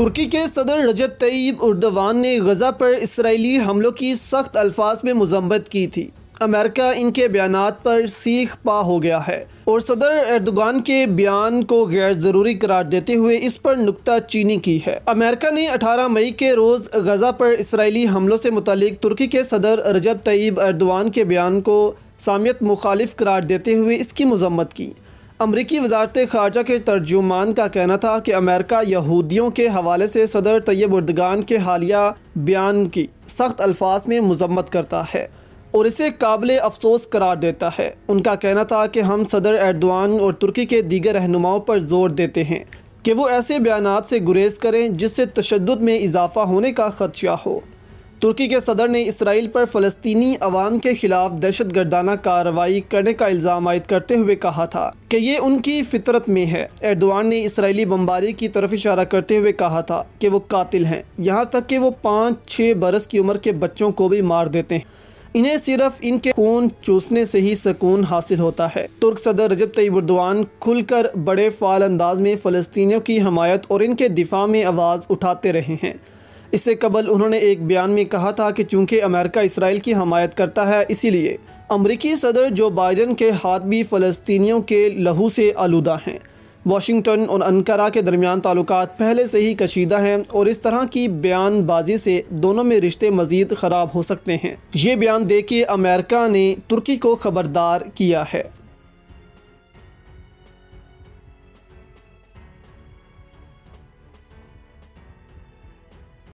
तुर्की के सदर रजब तयब उर्दवान ने गज़ा पर इसराइली हमलों की सख्त अल्फाज में मजम्मत की थी अमेरिका इनके बयान पर सीख पा हो गया है और सदर एर्दगान के बयान को गैर ज़रूरी करार देते हुए इस पर नुकता चीनी की है अमेरिका ने 18 मई के रोज़ गज़ा पर इसराइली हमलों से मुतलिक तुर्की के सदर रजब तयब एर्दोगान के बयान को सामियत मुखालिफ करार देते हुए इसकी मजम्मत की अमरीकी वजारत खारजा के तर्जुमान का कहना था कि अमेरिका यहूदियों के हवाले से सदर तैयब उर्दगान के हालिया बयान की सख्त अल्फाज में मजम्मत करता है और इसे काबिल अफसोस करार देता है उनका कहना था कि हम सदर एडवान और तुर्की के दीगर रहनुमाओं पर जोर देते हैं कि वो ऐसे बयान से गुरेज करें जिससे तशद में इजाफा होने का खदशा हो तुर्की के सदर ने इसराइल पर फ़लस्तनी अवाम के खिलाफ दहशत गर्दाना कार्रवाई करने का इल्ज़ाम आयद करते हुए कहा था कि ये उनकी फितरत में है एडवान ने इसराइली बमबारी की तरफ इशारा करते हुए कहा था कि वो कातिल हैं यहाँ तक कि वो पाँच छः बरस की उम्र के बच्चों को भी मार देते हैं इन्हें सिर्फ इनके खून चूसने से ही सकून हासिल होता है तुर्क सदर रजब तयब बुरदवान खुलकर बड़े फाल अंदाज में फ़लस्तियों की हमायत और इनके दिफा में आवाज़ उठाते रहे हैं इससे कबल उन्होंने एक बयान में कहा था कि चूंकि अमेरिका इसराइल की हमायत करता है इसीलिए अमरीकी सदर जो बाइडन के हाथ भी फलस्तियों के लहू से आलूदा हैं वाशिंगटन और अनकरा के दरमियान ताल्लुक पहले से ही कशीदा हैं और इस तरह की बयानबाजी से दोनों में रिश्ते मज़ीद ख़राब हो सकते हैं ये बयान दे के अमेरिका ने तुर्की को ख़बरदार किया है